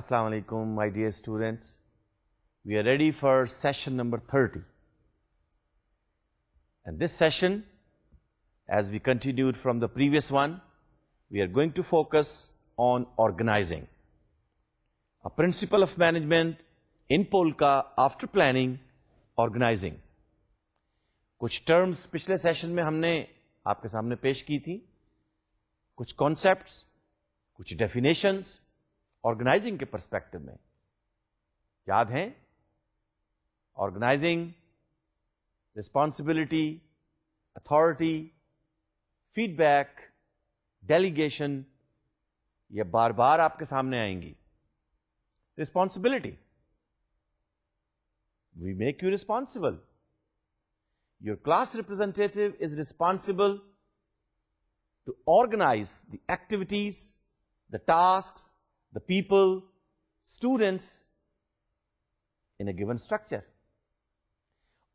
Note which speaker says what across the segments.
Speaker 1: Assalamu alaikum, my dear students. We are ready for session number 30. And this session, as we continued from the previous one, we are going to focus on organizing. A principle of management in Polka after planning, organizing. कुछ terms पिछले session में हमने आपके सामने पेश की थी कुछ कॉन्सेप्ट्स, कुछ डेफिनेशंस, ऑर्गेनाइजिंग के परस्पेक्टिव में याद हैं organizing responsibility authority feedback delegation ये बार बार आपके सामने आएंगी responsibility we make you responsible. Your class representative is responsible to organize the activities, the tasks, the people, students in a given structure.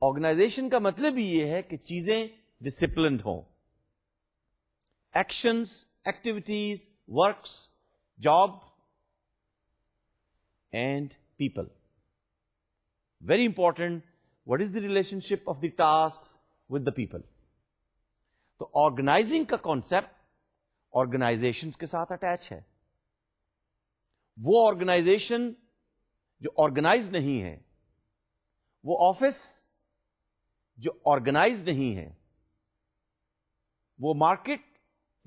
Speaker 1: Organization का मतलब ही ये है कि चीजें डिसिप्लिन हों actions activities works job and people very important what is the relationship of the task with the people तो organizing का कॉन्सेप्ट ऑर्गेनाइजेशन के साथ अटैच है वो ऑर्गेनाइजेशन जो ऑर्गेनाइज नहीं है वो ऑफिस जो ऑर्गेनाइज नहीं है वो मार्केट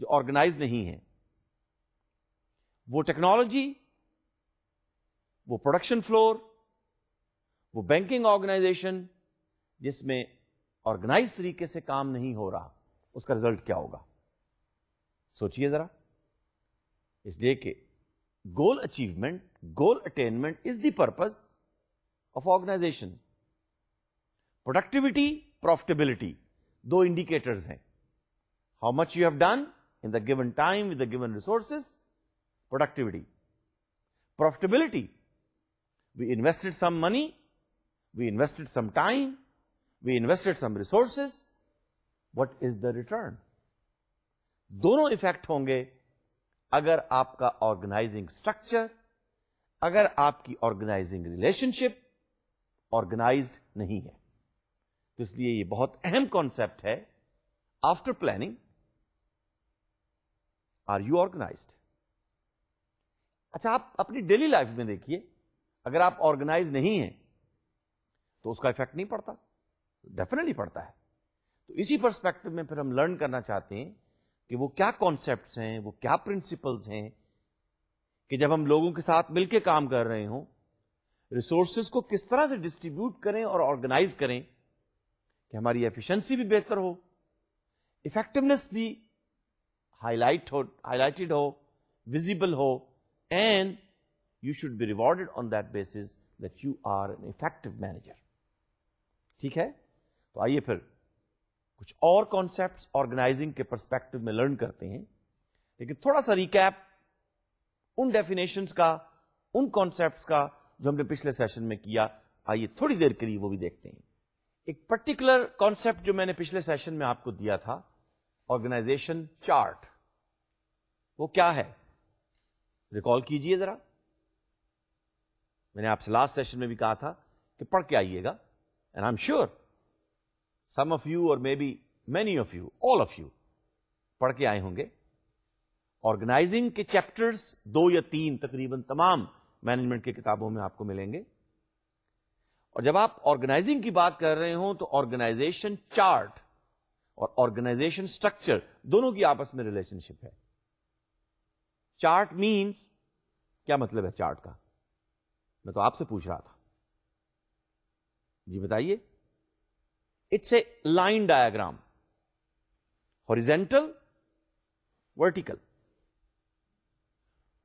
Speaker 1: जो ऑर्गेनाइज नहीं है वो टेक्नोलॉजी वो प्रोडक्शन फ्लोर वो बैंकिंग ऑर्गेनाइजेशन जिसमें ऑर्गेनाइज तरीके से काम नहीं हो रहा उसका रिजल्ट क्या होगा सोचिए जरा इसलिए कि goal achievement, goal attainment is the purpose of organization. Productivity, profitability, दो indicators hain. How much you have done in the given time with the given resources, productivity. Profitability, we invested some money, we invested some time, we invested some resources, what is the return? दोनों effect होंगे अगर आपका organising structure अगर आपकी organising relationship organised नहीं है तो इसलिए यह बहुत अहम कॉन्सेप्ट है after planning are you organize अच्छा आप अपनी डेली लाइफ में देखिए अगर आप ऑर्गेनाइज नहीं है तो उसका इफेक्ट नहीं पड़ता डेफिनेटली पड़ता है तो इसी परस्पेक्टिव में फिर हम लर्न करना चाहते हैं कि वो क्या कॉन्सेप्ट हैं वो क्या प्रिंसिपल्स हैं कि जब हम लोगों के साथ मिलकर काम कर रहे हो रिसोर्सेज को किस तरह से डिस्ट्रीब्यूट करें और ऑर्गेनाइज करें कि हमारी एफिशिएंसी भी बेहतर हो इफेक्टिवनेस भी हाईलाइट हो हाईलाइटेड हो विजिबल हो and you should be rewarded on that basis that you are an effective manager ठीक है तो आइए फिर कुछ और कॉन्सेप्ट ऑर्गेनाइजिंग के परस्पेक्टिव में लर्न करते हैं लेकिन थोड़ा सा रिकैप उन डेफिनेशन का उन कॉन्सेप्ट का जो हमने पिछले सेशन में किया आइए थोड़ी देर के लिए वो भी देखते हैं एक पर्टिकुलर कॉन्सेप्ट जो मैंने पिछले सेशन में आपको दिया था ऑर्गेनाइजेशन चार्ट वो क्या है रिकॉल कीजिए जरा मैंने आपसे लास्ट सेशन में भी कहा था कि पढ़ के आइएगा and I am sure some of you और maybe many of you all of you पढ़ के आए होंगे ऑर्गेनाइजिंग के चैप्टर्स दो या तीन तकरीबन तमाम मैनेजमेंट की किताबों में आपको मिलेंगे और जब आप ऑर्गेनाइजिंग की बात कर रहे हो तो ऑर्गेनाइजेशन चार्ट और ऑर्गेनाइजेशन स्ट्रक्चर दोनों की आपस में रिलेशनशिप है चार्ट मींस क्या मतलब है चार्ट का मैं तो आपसे पूछ रहा था जी बताइए It's a line diagram. Horizontal, vertical.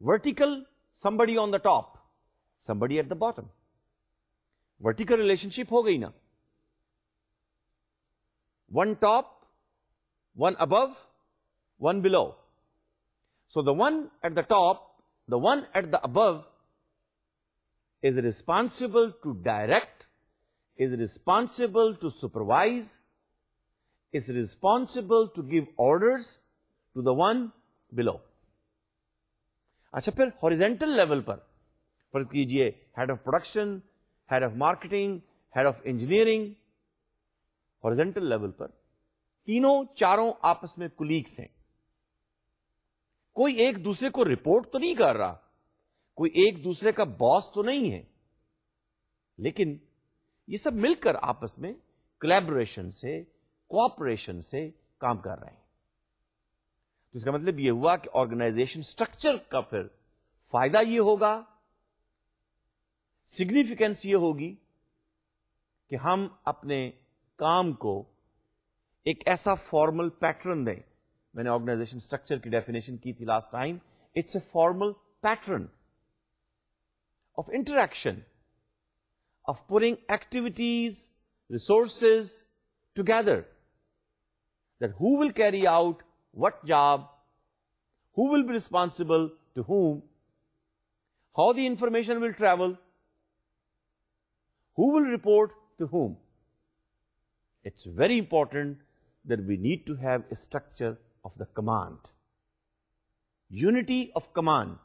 Speaker 1: Vertical, somebody on the top, somebody at the bottom. Vertical relationship ho gayi na. One top, one above, one below. So the one at the top, the one at the above is responsible to direct is responsible to supervise, is responsible to give orders to the one below. अच्छा फिर horizontal level पर फर्ज कीजिए head of production head of marketing head of engineering horizontal level पर तीनों चारों आपस में कुलीग्स हैं कोई एक दूसरे को रिपोर्ट तो नहीं कर रहा कोई एक दूसरे का बॉस तो नहीं है लेकिन ये सब मिलकर आपस में कलेबोरेशन से कोऑपरेशन से काम कर रहे हैं तो इसका मतलब यह हुआ कि ऑर्गेनाइजेशन स्ट्रक्चर का फिर फायदा यह होगा सिग्निफिकेंस ये होगी कि हम अपने काम को एक ऐसा फॉर्मल पैटर्न दें मैंने ऑर्गेनाइजेशन स्ट्रक्चर की डेफिनेशन की थी last time it's a formal pattern of interaction of putting activities, resources together. That who will carry out what job, who will be responsible to whom, how the information will travel, who will report to whom. It's very important that we need to have a structure of the command. Unity of command.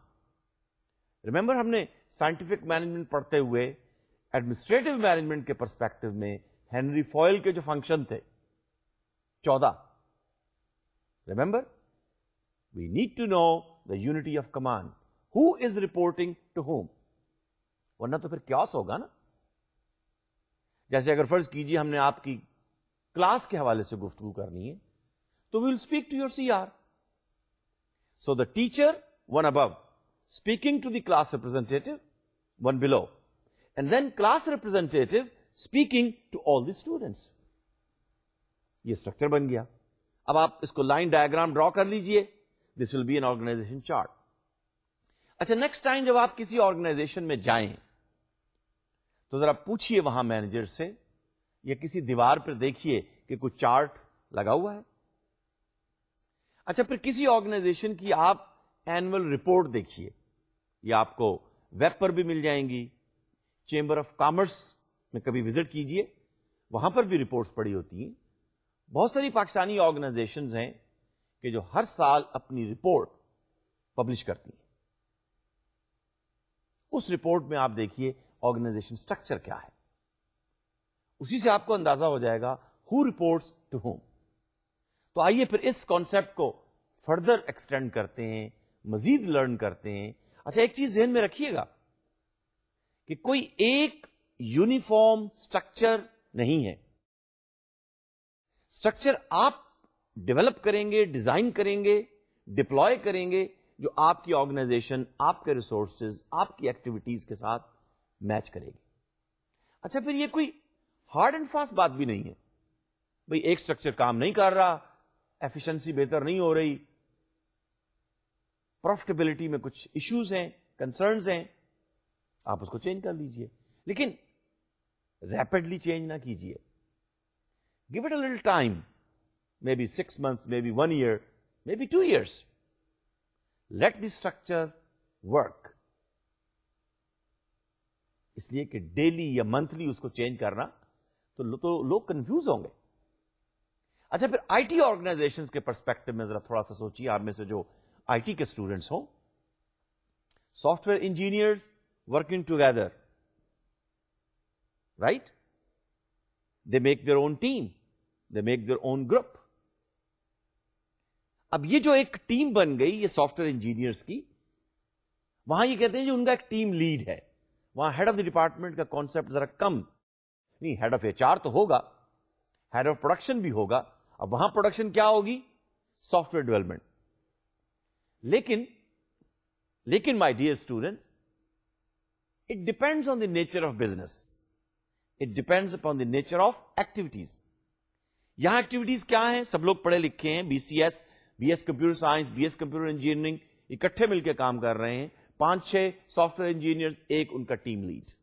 Speaker 1: Remember हमने scientific management पढ़ते हुए administrative management के perspective में Henri Fayol के जो function थे चौदह remember we need to know the unity of command who is reporting to whom वरना तो फिर क्या होगा ना जैसे अगर फर्ज कीजिए हमने आपकी क्लास के हवाले से गुफ्तगु करनी है तो we will speak to your C R so the teacher one above speaking to the class representative one below and then class representative speaking to all the students ये स्ट्रक्चर बन गया अब आप इसको लाइन डायग्राम ड्रॉ कर लीजिए this will be an organization chart अच्छा next time जब आप किसी ऑर्गेनाइजेशन में जाएं तो जरा पूछिए वहां मैनेजर से या किसी दीवार पर देखिए कि कुछ चार्ट लगा हुआ है अच्छा फिर किसी ऑर्गेनाइजेशन की आप एनुअल रिपोर्ट देखिए ये आपको वेब पर भी मिल जाएंगी चेंबर ऑफ कॉमर्स में कभी विजिट कीजिए वहां पर भी रिपोर्ट्स पड़ी होती हैं बहुत सारी पाकिस्तानी ऑर्गेनाइजेशन हैं कि जो हर साल अपनी रिपोर्ट पब्लिश करती हैं उस रिपोर्ट में आप देखिए ऑर्गेनाइजेशन स्ट्रक्चर क्या है उसी से आपको अंदाजा हो जाएगा हु रिपोर्ट्स टू होम तो आइए फिर इस कॉन्सेप्ट को फर्दर एक्सटेंड करते हैं मजीद लर्न करते हैं अच्छा एक चीज जहन में रखिएगा कि कोई एक यूनिफॉर्म स्ट्रक्चर नहीं है स्ट्रक्चर आप डेवलप करेंगे डिजाइन करेंगे डिप्लॉय करेंगे जो आपकी ऑर्गेनाइजेशन आपके रिसोर्सेज आपकी एक्टिविटीज के साथ मैच करेगी अच्छा फिर ये कोई हार्ड एंड फास्ट बात भी नहीं है भाई एक स्ट्रक्चर काम नहीं कर रहा एफिशिएंसी बेहतर नहीं हो रही प्रॉफिटेबिलिटी में कुछ इश्यूज हैं कंसर्न्स हैं आप उसको चेंज कर लीजिए लेकिन रैपिडली चेंज ना कीजिए give it a little time maybe six months maybe one year maybe two years let the structure work इसलिए कि डेली या मंथली उसको चेंज करना तो, लो, तो लोग कंफ्यूज होंगे अच्छा फिर आईटी ऑर्गेनाइजेशन के परस्पेक्टिव में जरा थोड़ा सा सोचिए आप में से जो आईटी के स्टूडेंट्स हो software engineers working together, right? They make their own team, they make their own group. अब ये जो एक टीम बन गई ये सॉफ्टवेयर इंजीनियर्स की वहां ये कहते हैं जो उनका एक टीम लीड है वहां हेड ऑफ द डिपार्टमेंट का कॉन्सेप्ट जरा कम नहीं हेड ऑफ एचआर तो होगा हेड ऑफ प्रोडक्शन भी होगा अब वहां प्रोडक्शन क्या होगी सॉफ्टवेयर डेवलपमेंट लेकिन लेकिन my dear students It depends on the nature of business it depends upon the nature of activities यहां एक्टिविटीज क्या है सब लोग पढ़े लिखे हैं BCS B S computer science BS computer engineering इकट्ठे मिलकर काम कर रहे हैं पांच छह सॉफ्टवेयर इंजीनियर एक उनका टीम लीड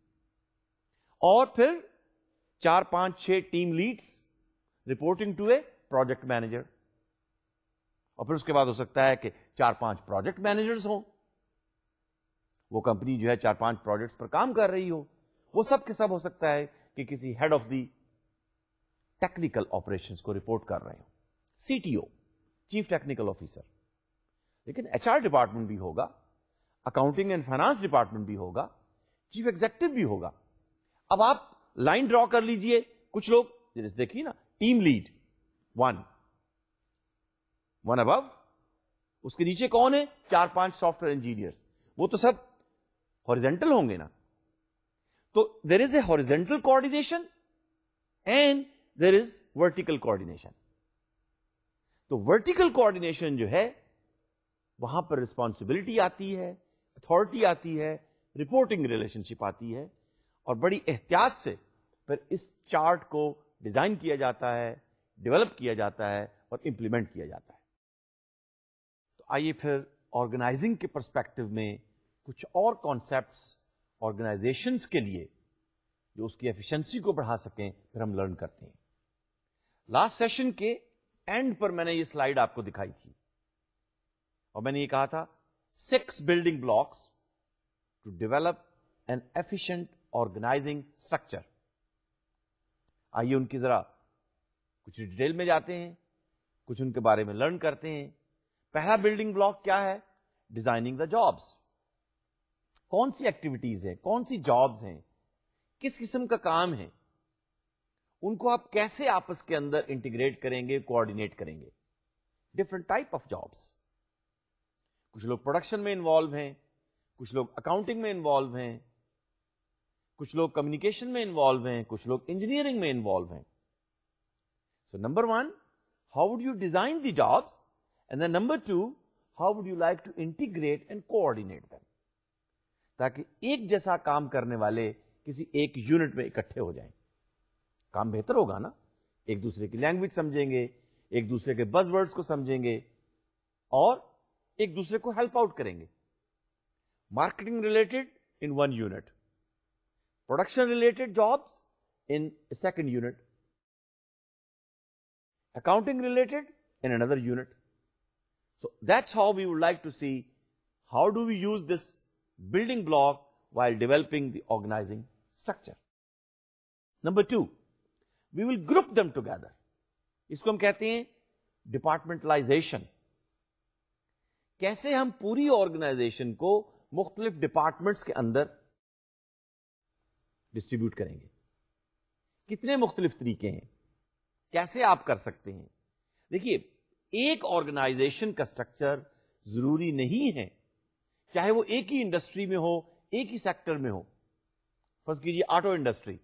Speaker 1: और फिर चार पांच छह team leads reporting to a project manager और फिर उसके बाद हो सकता है कि चार पांच प्रोजेक्ट मैनेजर्स हों वो कंपनी जो है चार पांच प्रोडक्ट्स पर काम कर रही हो वो सब के सब हो सकता है कि किसी head of the technical operations को रिपोर्ट कर रहे हो सीटीओ चीफ टेक्निकल ऑफिसर लेकिन एचआर डिपार्टमेंट भी होगा अकाउंटिंग एंड फाइनेंस डिपार्टमेंट भी होगा चीफ एग्जेक्टिव भी होगा अब आप लाइन ड्रॉ कर लीजिए कुछ लोग देखिए ना टीम लीड वन वन अब उसके नीचे कौन है चार पांच सॉफ्टवेयर इंजीनियर वो तो सब हॉरिजेंटल होंगे ना तो there is a horizontal coordination and there is vertical coordination तो वर्टिकल कोऑर्डिनेशन जो है वहां पर रिस्पॉन्सिबिलिटी आती है अथॉरिटी आती है रिपोर्टिंग रिलेशनशिप आती है और बड़ी एहतियात से फिर इस चार्ट को डिजाइन किया जाता है डेवलप किया जाता है और इंप्लीमेंट किया जाता है तो आइए फिर ऑर्गेनाइजिंग के परस्पेक्टिव में कुछ और कॉन्सेप्ट्स ऑर्गेनाइजेशंस के लिए जो उसकी एफिशिएंसी को बढ़ा सकें फिर हम लर्न करते हैं लास्ट सेशन के एंड पर मैंने ये स्लाइड आपको दिखाई थी और मैंने ये कहा था six building blocks to develop an efficient organizing structure आइए उनकी जरा कुछ डिटेल में जाते हैं कुछ उनके बारे में लर्न करते हैं पहला बिल्डिंग ब्लॉक क्या है डिजाइनिंग द जॉब्स कौन सी एक्टिविटीज हैं कौन सी जॉब्स हैं किस किस्म का काम है उनको आप कैसे आपस के अंदर इंटीग्रेट करेंगे कोऑर्डिनेट करेंगे डिफरेंट टाइप ऑफ जॉब्स कुछ लोग प्रोडक्शन में इन्वॉल्व हैं कुछ लोग अकाउंटिंग में इन्वॉल्व हैं कुछ लोग कम्युनिकेशन में इन्वॉल्व हैं कुछ लोग इंजीनियरिंग में इन्वॉल्व हैं so number one how would you design the jobs and then number two how would you like to integrate and coordinate them ताकि एक जैसा काम करने वाले किसी एक यूनिट में इकट्ठे हो जाएं काम बेहतर होगा ना एक दूसरे की लैंग्वेज समझेंगे एक दूसरे के बस वर्ड्स को समझेंगे और एक दूसरे को हेल्प आउट करेंगे marketing related in one unit production related jobs in second unit accounting related in another unit so that's how we would like to see how do we use this building block while developing the organizing structure. Number two, we will group them together. इसको हम कहते हैं departmentalisation कैसे हम पूरी organisation को मुख्तलिफ departments के अंदर डिस्ट्रीब्यूट करेंगे कितने मुख्तलिफ तरीके हैं कैसे आप कर सकते हैं देखिए एक ऑर्गेनाइजेशन का स्ट्रक्चर जरूरी नहीं है चाहे वो एक ही इंडस्ट्री में हो एक ही सेक्टर में हो फर्स्ट कीजिए auto industry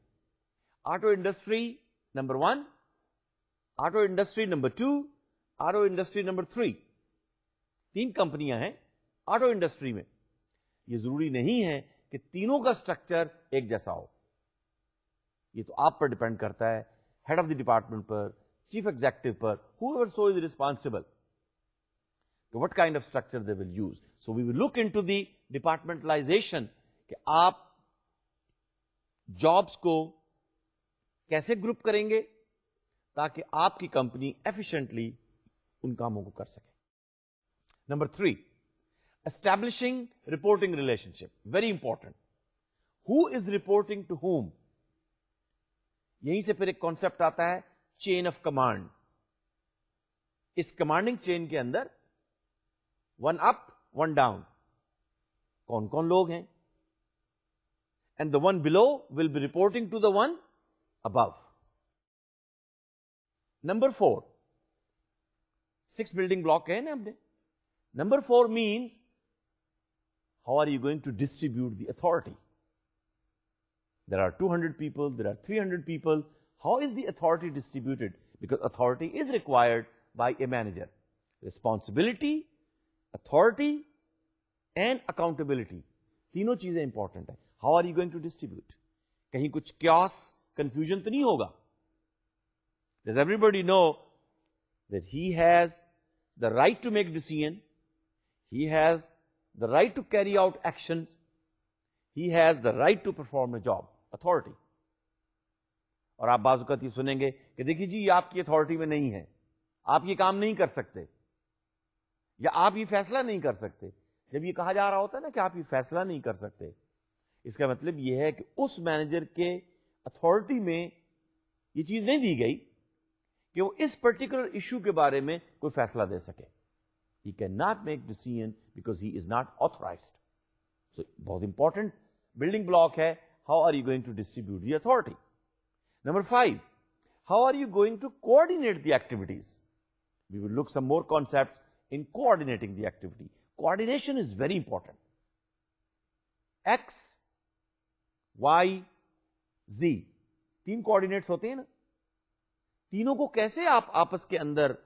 Speaker 1: auto industry number one auto industry number two auto industry number three तीन कंपनियां हैं ऑटो इंडस्ट्री में यह जरूरी नहीं है कि तीनों का स्ट्रक्चर एक जैसा हो ये तो आप पर डिपेंड करता है हेड ऑफ द डिपार्टमेंट पर चीफ एग्जेक्टिव पर whoever so is responsible what kind of structure they will use. So we will look into the departmentalization कि आप जॉब्स को कैसे ग्रुप करेंगे ताकि आपकी कंपनी एफिशियंटली उन कामों को कर सके number three establishing reporting relationship very important who is reporting to whom यहीं से फिर एक कॉन्सेप्ट आता है चेन ऑफ कमांड इस कमांडिंग चेन के अंदर one up, one down. कौन कौन लोग हैं and the one below will be reporting to the one above number four six building block कहे ना हमने number four how are you going to distribute the authority? There are 200 people, there are 300 people. How is the authority distributed? Because authority is required by a manager. Responsibility authority and accountability तीनों चीजें important है how are you going to distribute कहीं कुछ क्यास confusion तो नहीं होगा does everybody know that he has the right to make decision he has the right to carry out action he has the right to perform a job authority और आप बाजुकत सुनेंगे कि देखिए जी आपकी अथॉरिटी में नहीं है आप ये काम नहीं कर सकते या आप ये फैसला नहीं कर सकते जब ये कहा जा रहा होता है ना कि आप ये फैसला नहीं कर सकते इसका मतलब यह है कि उस मैनेजर के अथॉरिटी में ये चीज नहीं दी गई कि वो इस पर्टिकुलर इशू के बारे में कोई फैसला दे सके he can not make decision because he is not authorize so बहुत इंपॉर्टेंट बिल्डिंग ब्लॉक है how are you going to distribute the authority number five how are you going to coordinate the activities we will look some more concept in coordinating the activity. Coordination is very important. X, Y, Z तीन coordinates hote hai na? तीनों ko kaise aap aapas ke andar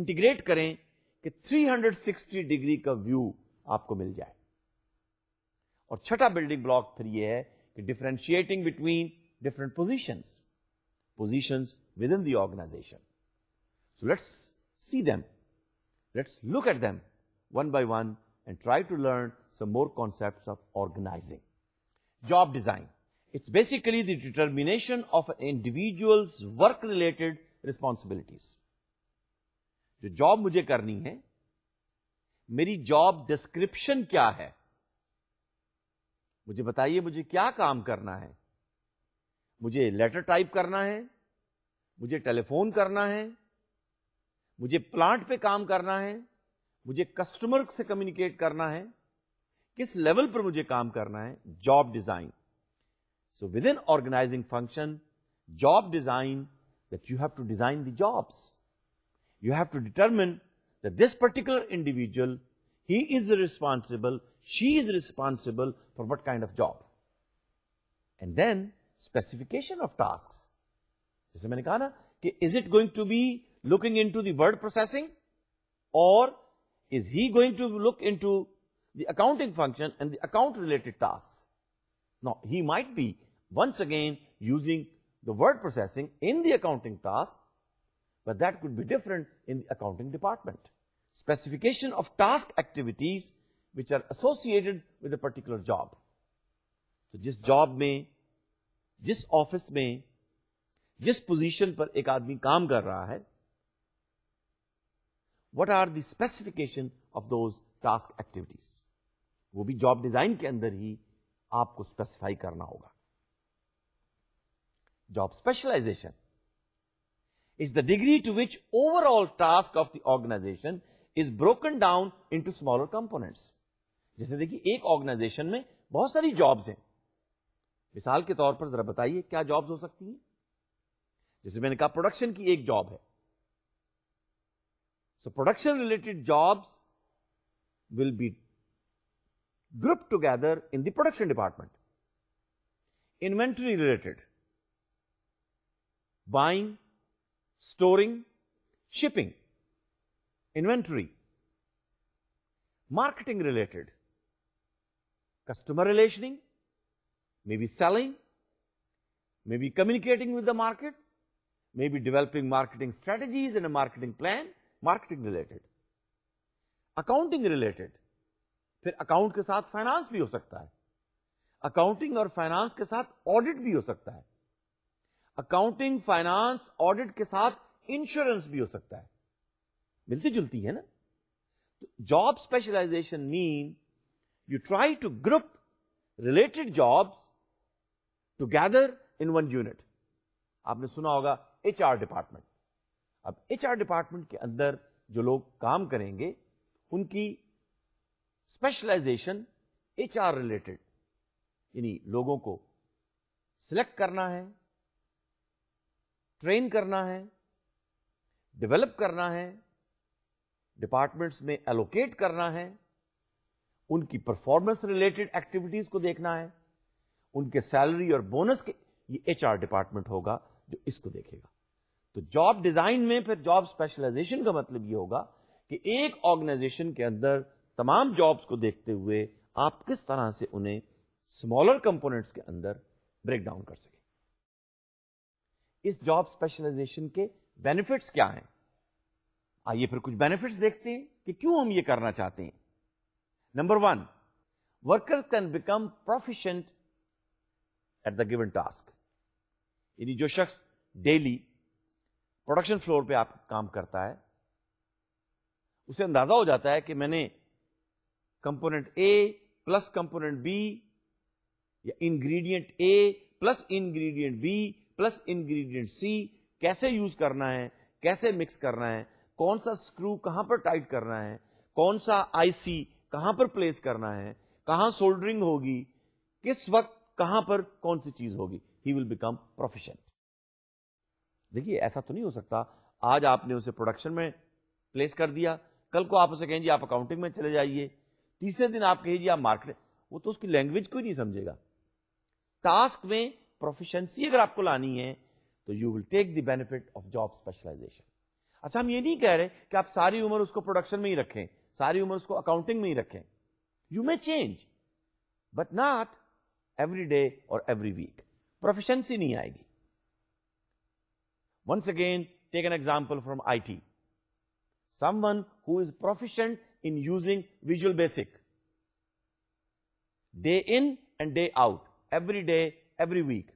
Speaker 1: integrate karein ke 360 degree का view आपको mil jaye. Aur chhata building block phir ye hai ke differentiating between different positions. positions within the organization. So let's see them. Let's look at them one by one and try to learn some more concepts of organizing. Job design. It's basically the determination of an individual's work-related responsibilities. जो job मुझे करनी है मेरी job description क्या है मुझे बताइए मुझे क्या काम करना है मुझे letter type करना है मुझे telephone करना है मुझे प्लांट पे काम करना है मुझे कस्टमर से कम्युनिकेट करना है किस लेवल पर मुझे काम करना है job design so within organizing function job design that you have to design the jobs you have to determine that this particular individual he is responsible she is responsible for what kind of job and then specification of task जैसे मैंने कहा ना कि is it going to be looking into the word processing or is he going to look into the accounting function and the account related tasks? Now, he might be once again using the word processing in the accounting task, but that could be different in the accounting department. Specification of task activities which are associated with a particular job. तो जिस job में जिस office में जिस position पर एक आदमी काम कर रहा है what are the specification of those task activities wo bhi job design ke andar hi aapko specify karna hoga job specialization is the degree to which overall task of the organization is broken down into smaller components. जैसे देखिए एक organisation में बहुत सारी jobs हैं मिसाल के तौर पर जरा बताइए क्या जॉब्स हो सकती हैं जैसे मैंने कहा प्रोडक्शन की एक जॉब है So production related jobs will be grouped together in the production department. Inventory related, buying, storing, shipping, inventory, marketing related, customer relationing, maybe selling, maybe communicating with the market, maybe developing marketing strategies and a marketing plan, marketing related accounting related फिर account के साथ finance भी हो सकता है accounting और finance के साथ ऑडिट भी हो सकता है अकाउंटिंग फाइनेंस ऑडिट के साथ इंश्योरेंस भी हो सकता है मिलती जुलती है ना तो job specialization mean you try to group related jobs together in one unit आपने सुना होगा एचआर डिपार्टमेंट अब एच डिपार्टमेंट के अंदर जो लोग काम करेंगे उनकी स्पेशलाइजेशन एच रिलेटेड यानी लोगों को सिलेक्ट करना है ट्रेन करना है डेवलप करना है डिपार्टमेंट्स में एलोकेट करना है उनकी परफॉर्मेंस रिलेटेड एक्टिविटीज को देखना है उनके सैलरी और बोनस के ये एचआर डिपार्टमेंट होगा जो इसको देखेगा तो जॉब डिजाइन में फिर जॉब स्पेशलाइजेशन का मतलब ये होगा कि एक ऑर्गेनाइजेशन के अंदर तमाम जॉब्स को देखते हुए आप किस तरह से उन्हें स्मॉलर कंपोनेंट्स के अंदर ब्रेक डाउन कर सके इस जॉब स्पेशलाइजेशन के बेनिफिट्स क्या हैं आइए फिर कुछ बेनिफिट्स देखते हैं कि क्यों हम ये करना चाहते हैं number one worker can become proficient at the given task यानी जो शख्स डेली प्रोडक्शन फ्लोर पे आप काम करता है उसे अंदाजा हो जाता है कि मैंने component A plus component B या ingredient A plus ingredient B plus ingredient C कैसे यूज करना है कैसे मिक्स करना है कौन सा स्क्रू कहां पर टाइट करना है कौन सा आईसी कहां पर प्लेस करना है कहां सोल्डरिंग होगी किस वक्त कहां पर कौन सी चीज होगी ही विल बिकम प्रोफेशन देखिए ऐसा तो नहीं हो सकता आज आपने उसे प्रोडक्शन में प्लेस कर दिया कल को आप उसे कहें आप अकाउंटिंग में चले जाइए तीसरे दिन आप कहिए आप मार्केट वो तो उसकी लैंग्वेज को ही नहीं समझेगा टास्क में प्रोफिशंसी अगर आपको लानी है तो you will take the benefit of job specialization अच्छा हम ये नहीं कह रहे कि आप सारी उम्र उसको प्रोडक्शन में ही रखें सारी उम्र उसको अकाउंटिंग में ही रखें you may change but not every day और एवरी वीक प्रोफिशंसी नहीं आएगी Once again, take an example from IT. Someone who is proficient in using Visual Basic. Day in and day out, every day, every week.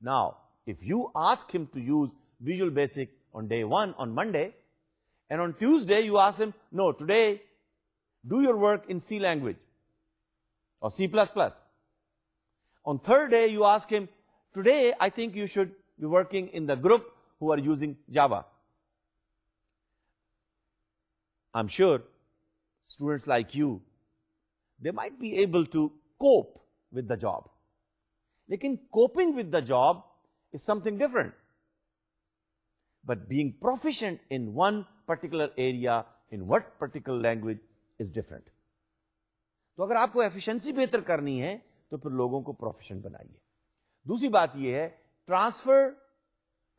Speaker 1: Now, if you ask him to use Visual Basic on day one, on Monday, and on Tuesday you ask him, no, today do your work in C language or C++. On third day you ask him, today I think you should be working in the group who are using Java. I'm sure students like you, they might be able to cope with the job. Lekin coping with the job is something different. But being proficient in one particular area, in what particular language is different. तो अगर आपको efficiency बेहतर करनी है तो फिर लोगों को प्रोफेशन बनाइए दूसरी बात यह है transfer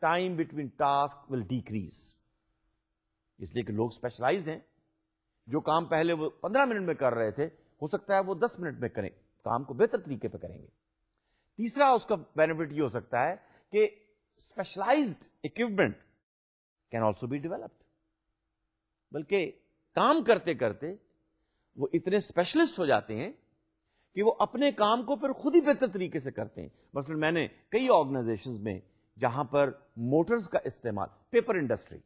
Speaker 1: time between task will decrease इसलिए कि लोग स्पेशलाइज्ड हैं जो काम पहले वो पंद्रह मिनट में कर रहे थे हो सकता है वो दस मिनट में करें काम को बेहतर तरीके पे करेंगे तीसरा उसका बेनिफिट ये हो सकता है कि specialized equipment can also be developed बल्कि काम करते करते वो इतने स्पेशलिस्ट हो जाते हैं कि वो अपने काम को फिर खुद ही बेहतर तरीके से करते हैं मसलन मैंने कई ऑर्गेनाइजेशन में जहां पर मोटर्स का इस्तेमाल पेपर इंडस्ट्री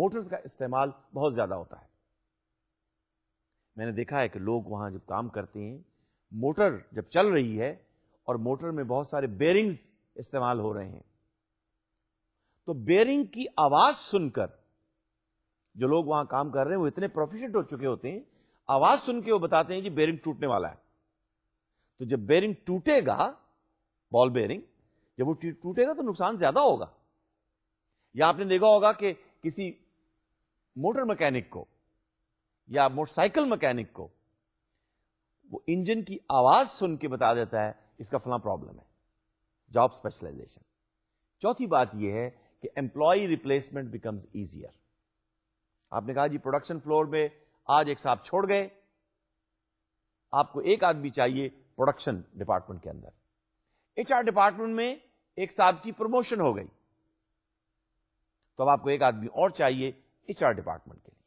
Speaker 1: मोटर्स का इस्तेमाल बहुत ज्यादा होता है मैंने देखा है कि लोग वहां जब काम करते हैं मोटर जब चल रही है और मोटर में बहुत सारे बेरिंग्स इस्तेमाल हो रहे हैं तो बेरिंग की आवाज सुनकर जो लोग वहां काम कर रहे हैं वो इतने प्रोफिशेंट हो चुके होते हैं आवाज सुनकर वो बताते हैं कि बेरिंग टूटने वाला है तो जब बेरिंग टूटेगा बॉल बेरिंग जब वो टूटेगा तो नुकसान ज्यादा होगा या आपने देखा होगा कि किसी मोटर मैकेनिक को या मोटरसाइकिल मैकेनिक को वो इंजन की आवाज सुन के बता देता है इसका फला प्रॉब्लम है जॉब स्पेशलाइजेशन चौथी बात यह है कि एम्प्लॉय रिप्लेसमेंट बिकम्स इजियर आपने कहा जी प्रोडक्शन फ्लोर में आज एक साहब छोड़ गए आपको एक आदमी चाहिए प्रोडक्शन डिपार्टमेंट के अंदर एचआर डिपार्टमेंट में एक साहब की प्रमोशन हो गई तो अब आपको एक आदमी और चाहिए एचआर डिपार्टमेंट के लिए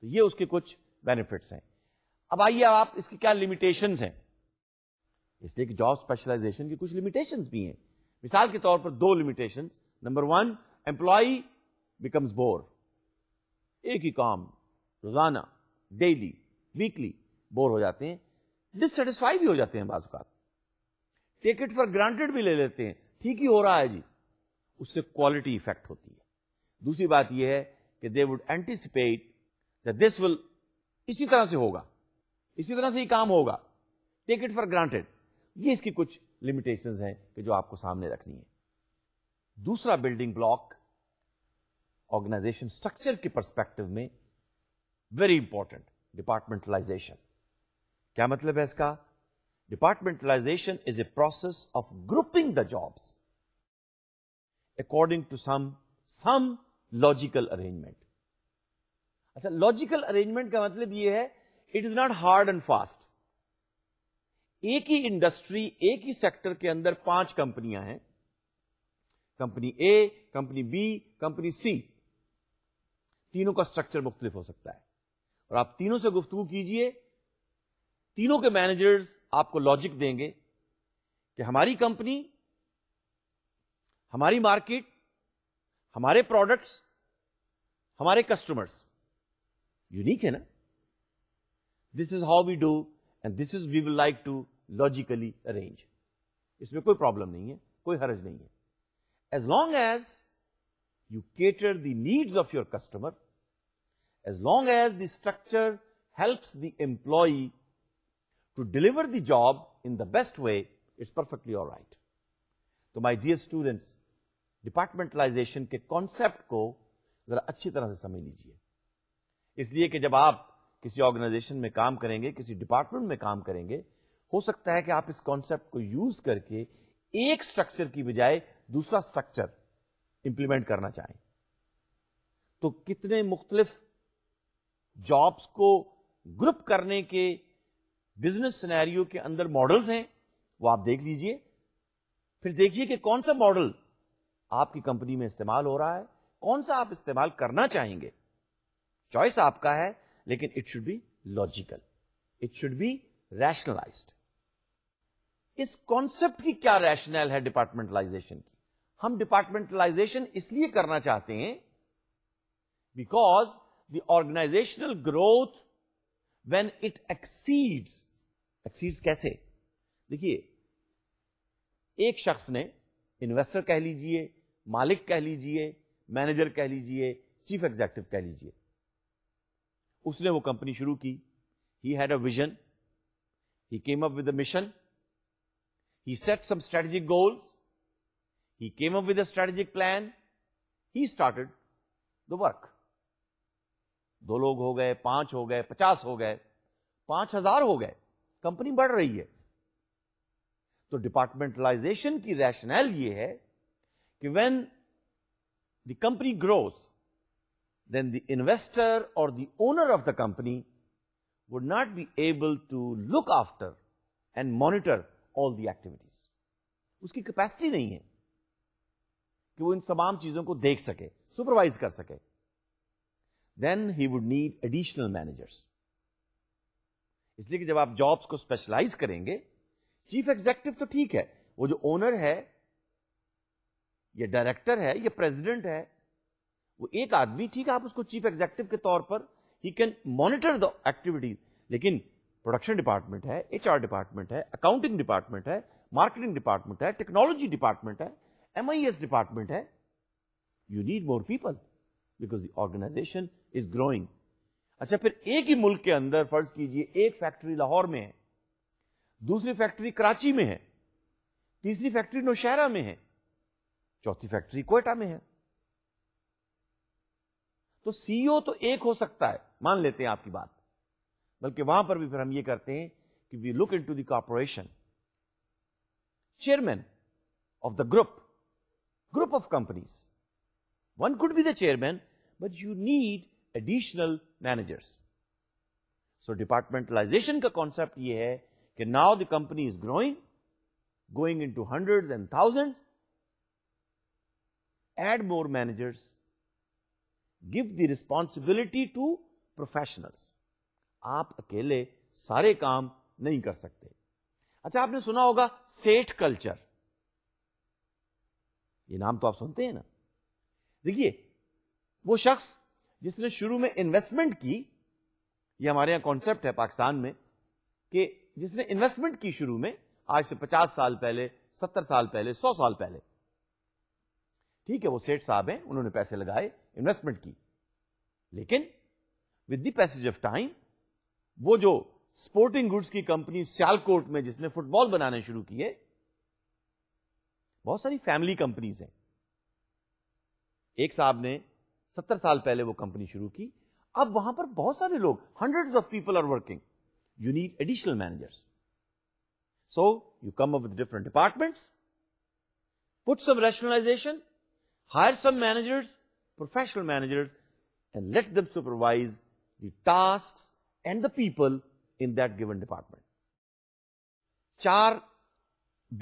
Speaker 1: तो ये उसके कुछ बेनिफिट्स हैं अब आइए आप इसकी क्या लिमिटेशंस हैं इसलिए कि जॉब स्पेशलाइजेशन की कुछ लिमिटेशंस भी हैं मिसाल के तौर पर दो limitation number one employee becomes bore एक ही काम रोजाना डेली वीकली बोर हो जाते हैं डिससेटिस्फाई भी हो जाते हैं बाजुकात टेक इट फॉर ग्रांटेड भी ले लेते हैं ठीक ही हो रहा है जी उससे क्वालिटी इफेक्ट होती है दूसरी बात यह है कि they would anticipate that this will इसी तरह से होगा इसी तरह से ही काम होगा टेक इट फॉर ग्रांटेड ये इसकी कुछ लिमिटेशंस हैं कि जो आपको सामने रखनी है दूसरा बिल्डिंग ब्लॉक ऑर्गेनाइजेशन स्ट्रक्चर के परस्पेक्टिव में वेरी इंपॉर्टेंट डिपार्टमेंटलाइजेशन क्या मतलब है इसका departmentalization is a process of grouping the jobs according to some some logical arrangement अच्छा लॉजिकल अरेंजमेंट का मतलब यह है it is not hard and fast एक ही इंडस्ट्री एक ही सेक्टर के अंदर पांच कंपनियां हैं company A company B company C तीनों का स्ट्रक्चर मुख्तलिफ हो सकता है और आप तीनों से गुफ्तु कीजिए तीनों के मैनेजर्स आपको लॉजिक देंगे कि हमारी कंपनी हमारी मार्केट हमारे प्रोडक्ट्स हमारे कस्टमर्स यूनिक है ना this is how we do and this is we will like to logically arrange इसमें कोई प्रॉब्लम नहीं है कोई हर्ज नहीं है as long as you cater the needs of your customer as long as the structure helps the employee to deliver the job in the best way, it's perfectly all right. तो my dear students departmentalization के concept को जरा अच्छी तरह से समझ लीजिए इसलिए कि जब आप किसी ऑर्गेनाइजेशन में काम करेंगे किसी डिपार्टमेंट में काम करेंगे हो सकता है कि आप इस कॉन्सेप्ट को यूज करके एक स्ट्रक्चर की बजाय दूसरा स्ट्रक्चर इंप्लीमेंट करना चाहें तो कितने मुख्तलिफ जॉब्स को ग्रुप करने के बिजनेस सिनेरियो के अंदर मॉडल्स हैं वो आप देख लीजिए फिर देखिए कि कौन सा मॉडल आपकी कंपनी में इस्तेमाल हो रहा है कौन सा आप इस्तेमाल करना चाहेंगे चॉइस आपका है लेकिन it should be logical it should be rationalize इस कॉन्सेप्ट की क्या रैशनल है डिपार्टमेंटलाइजेशन की हम डिपार्टमेंटलाइजेशन इसलिए करना चाहते हैं because the organizational growth when it exceeds exceeds कैसे देखिए एक शख्स ने इन्वेस्टर कह लीजिए मालिक कह लीजिए मैनेजर कह लीजिए चीफ एग्जीक्यूटिव कह लीजिए उसने वो कंपनी शुरू की he had a vision he came up with a mission he set some strategic goals he came up with a strategic plan he started the work दो लोग हो गए पांच हो गए पचास हो गए पांच हजार हो गए कंपनी बढ़ रही है तो डिपार्टमेंटलाइजेशन की रैशनल ये है कि when the company grows then the investor और the owner of the company would not be able to look after and monitor all the activities उसकी कैपेसिटी नहीं है कि वो इन तमाम चीजों को देख सके सुपरवाइज कर सके then he would need additional managers इसलिए कि जब आप जॉब्स को स्पेशलाइज करेंगे चीफ एग्जेक्टिव तो ठीक है वो जो ओनर है या डायरेक्टर है या प्रेसिडेंट है वो एक आदमी ठीक है आप उसको चीफ एग्जेक्टिव के तौर पर he can monitor the activities लेकिन प्रोडक्शन डिपार्टमेंट है एचआर डिपार्टमेंट है अकाउंटिंग डिपार्टमेंट है मार्केटिंग डिपार्टमेंट है टेक्नोलॉजी डिपार्टमेंट है एमआईएस डिपार्टमेंट है you need more people because the organization is growing अच्छा फिर एक ही मुल्क के अंदर फर्ज कीजिए एक फैक्ट्री लाहौर में है दूसरी फैक्ट्री कराची में है तीसरी फैक्ट्री नौशहरा में है चौथी फैक्ट्री कोयटा में है तो सीईओ e तो एक हो सकता है मान लेते हैं आपकी बात बल्कि वहां पर भी फिर हम ये करते हैं कि we look into corporation chairman of the group group of companies One could be the chairman, but you need additional managers. So departmentalization ka concept ye hai, ke now the company is growing, going into hundreds and thousands, add more managers, give the responsibility to professionals. आप अकेले सारे काम नहीं कर सकते अच्छा आपने सुना होगा सेठ कल्चर ये नाम तो आप सुनते हैं ना देखिए वो शख्स जिसने शुरू में इन्वेस्टमेंट की ये हमारे यहां कॉन्सेप्ट है पाकिस्तान में कि जिसने इन्वेस्टमेंट की शुरू में आज से पचास साल पहले सत्तर साल पहले सौ साल पहले ठीक है वो सेठ साहब हैं उन्होंने पैसे लगाए इन्वेस्टमेंट की लेकिन with the passage of time वो जो स्पोर्टिंग गुड्स की कंपनी सियालकोट में जिसने फुटबॉल बनाने शुरू किए बहुत सारी फैमिली कंपनीज हैं एक साहब ने सत्तर साल पहले वो कंपनी शुरू की अब वहां पर बहुत सारे लोग hundred of people are working you need additional managers so you come up with different departments put some rationalization, hire some managers, professional managers, and let them supervise the tasks and the people in that given department. चार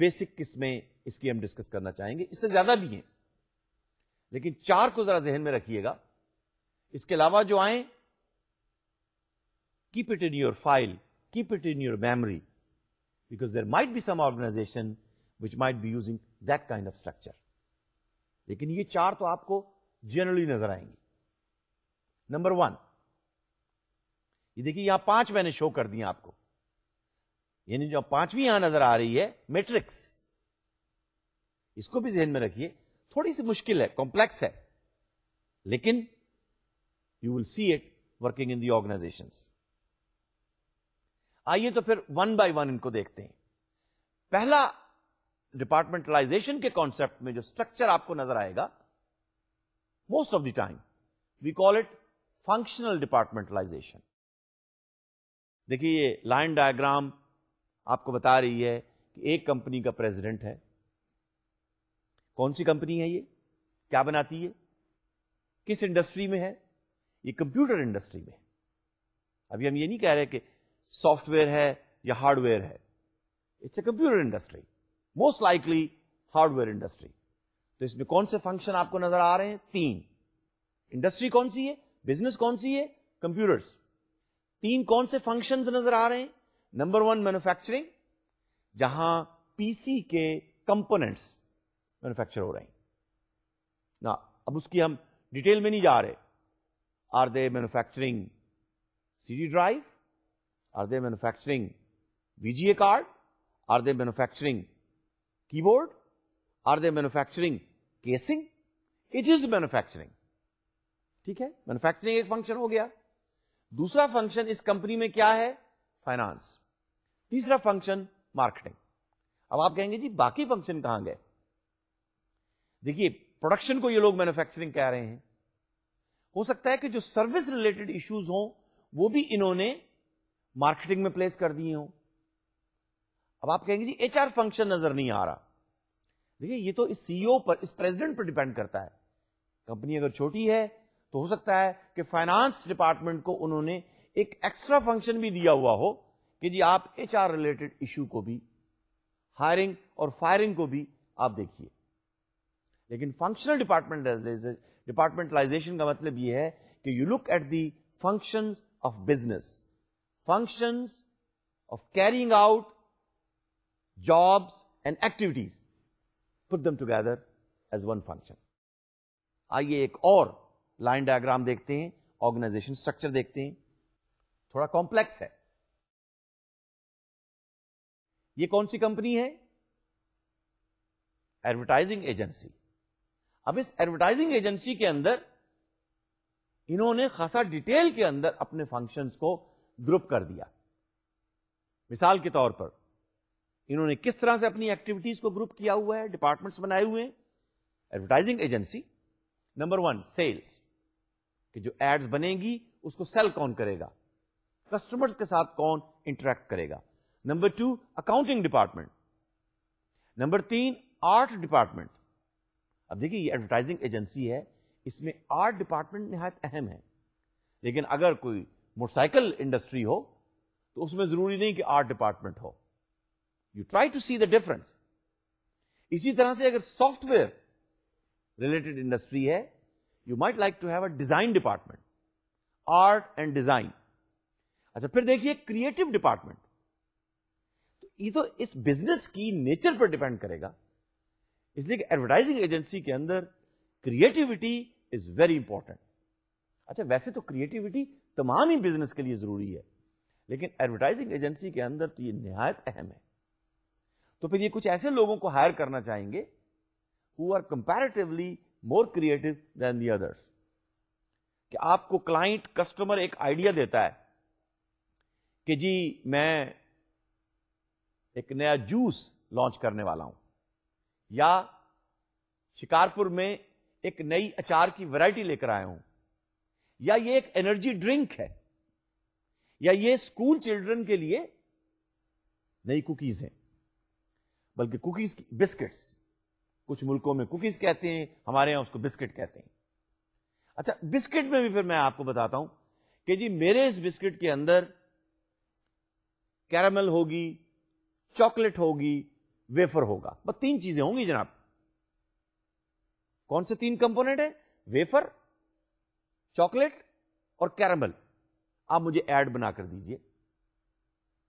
Speaker 1: basic किस्में इसकी हम discuss करना चाहेंगे इससे ज्यादा भी हैं लेकिन चार को जरा जहन में रखिएगा इसके अलावा जो आए keep it in your file keep it in your memory because there might be some which might be be using that kind of structure. लेकिन ये चार तो आपको जनरली नजर आएंगे नंबर वन ये देखिए यहां पांच मैंने शो कर दिया आपको यानी जो पांचवी यहां नजर आ रही है मेट्रिक्स इसको भी जहन में रखिए थोड़ी सी मुश्किल है कॉम्प्लेक्स है लेकिन you will see it working in the organization आइए तो फिर वन बाय वन इनको देखते हैं पहला डिपार्टमेंटलाइजेशन के कॉन्सेप्ट में जो स्ट्रक्चर आपको नजर आएगा most of the time we call it functional departmentalization देखिए ये लाइन डायग्राम आपको बता रही है कि एक कंपनी का प्रेसिडेंट है कौन सी कंपनी है ये क्या बनाती है किस इंडस्ट्री में है ये कंप्यूटर इंडस्ट्री में अभी हम ये नहीं कह रहे कि सॉफ्टवेयर है या हार्डवेयर है it's a computer industry most likely hardware industry तो इसमें कौन से फंक्शन आपको नजर आ रहे हैं तीन इंडस्ट्री कौन सी है बिजनेस कौन सी है कंप्यूटर्स तीन कौन से फंक्शंस नजर आ रहे हैं नंबर वन मैन्युफैक्चरिंग जहां पीसी के कंपोनेंट्स मैन्युफैक्चर हो रही ना अब उसकी हम डिटेल में नहीं जा रहे are they manufacturing D drive are they manufacturing VGA card are they manufacturing keyboard are they manufacturing casing it is manufacturing ठीक है मैन्युफैक्चरिंग एक फंक्शन हो गया दूसरा फंक्शन इस कंपनी में क्या है फाइनेंस तीसरा फंक्शन मार्केटिंग अब आप कहेंगे जी बाकी फंक्शन कहां गए देखिए प्रोडक्शन को ये लोग मैन्युफैक्चरिंग कह रहे हैं हो सकता है कि जो सर्विस रिलेटेड इश्यूज हो वो भी इन्होंने मार्केटिंग में प्लेस कर दिए हो अब आप कहेंगे जी एचआर फंक्शन नजर नहीं आ रहा देखिए ये तो इस सीईओ e पर इस प्रेसिडेंट पर डिपेंड करता है कंपनी अगर छोटी है तो हो सकता है कि फाइनेंस डिपार्टमेंट को उन्होंने एक एक्स्ट्रा फंक्शन भी दिया हुआ हो कि जी आप एचआर रिलेटेड इशू को भी हायरिंग और फायरिंग को भी आप देखिए लेकिन फंक्शनल डिपार्टमेंट डिपार्टमेंटलाइजेशन का मतलब यह है कि you look at the function of business function of carrying out jobs and activities put them together as one function आइए एक और लाइन डायग्राम देखते हैं ऑर्गेनाइजेशन स्ट्रक्चर देखते हैं थोड़ा कॉम्प्लेक्स है ये कौन सी कंपनी है एडवर्टाइजिंग एजेंसी अब इस एडवर्टाइजिंग एजेंसी के अंदर इन्होंने खासा डिटेल के अंदर अपने फंक्शंस को ग्रुप कर दिया मिसाल के तौर पर इन्होंने किस तरह से अपनी एक्टिविटीज को ग्रुप किया हुआ है डिपार्टमेंट्स बनाए हुए हैं advertising agency number one sales कि जो एड्स बनेगी उसको सेल कौन करेगा कस्टमर्स के साथ कौन इंटरेक्ट करेगा number two accounting department number तीन आर्ट डिपार्टमेंट अब देखिए ये एडवर्टाइजिंग एजेंसी है इसमें आर्ट डिपार्टमेंट नहायत अहम है लेकिन अगर कोई मोटरसाइकिल इंडस्ट्री हो तो उसमें जरूरी नहीं कि आर्ट डिपार्टमेंट हो you try to see the difference इसी तरह से अगर सॉफ्टवेयर रिलेटेड इंडस्ट्री है you might like to have a design department art and design अच्छा फिर देखिए क्रिएटिव डिपार्टमेंट तो ये तो इस बिजनेस की नेचर पर डिपेंड करेगा इसलिए कि एडवर्टाइजिंग एजेंसी के अंदर क्रिएटिविटी इज वेरी इंपॉर्टेंट अच्छा वैसे तो क्रिएटिविटी तमाम ही बिजनेस के लिए जरूरी है लेकिन एडवर्टाइजिंग एजेंसी के अंदर तो ये नहायत अहम है तो फिर ये कुछ ऐसे लोगों को हायर करना चाहेंगे who are comparatively more creative than the others कि आपको क्लाइंट कस्टमर एक आइडिया देता है कि जी मैं एक नया जूस लॉन्च करने वाला हूं या शिकारपुर में एक नई अचार की वैरायटी लेकर आया हूं या ये एक एनर्जी ड्रिंक है या ये स्कूल चिल्ड्रन के लिए नई कुकीज हैं बल्कि कुकीज की बिस्किट्स कुछ मुल्कों में कुकीज कहते हैं हमारे यहां उसको बिस्किट कहते हैं अच्छा बिस्किट में भी फिर मैं आपको बताता हूं कि जी मेरे इस बिस्किट के अंदर कैरामल होगी चॉकलेट होगी वेफर होगा बस तीन चीजें होंगी जनाब कौन से तीन कंपोनेंट है वेफर चॉकलेट और कैरमल आप मुझे ऐड बनाकर दीजिए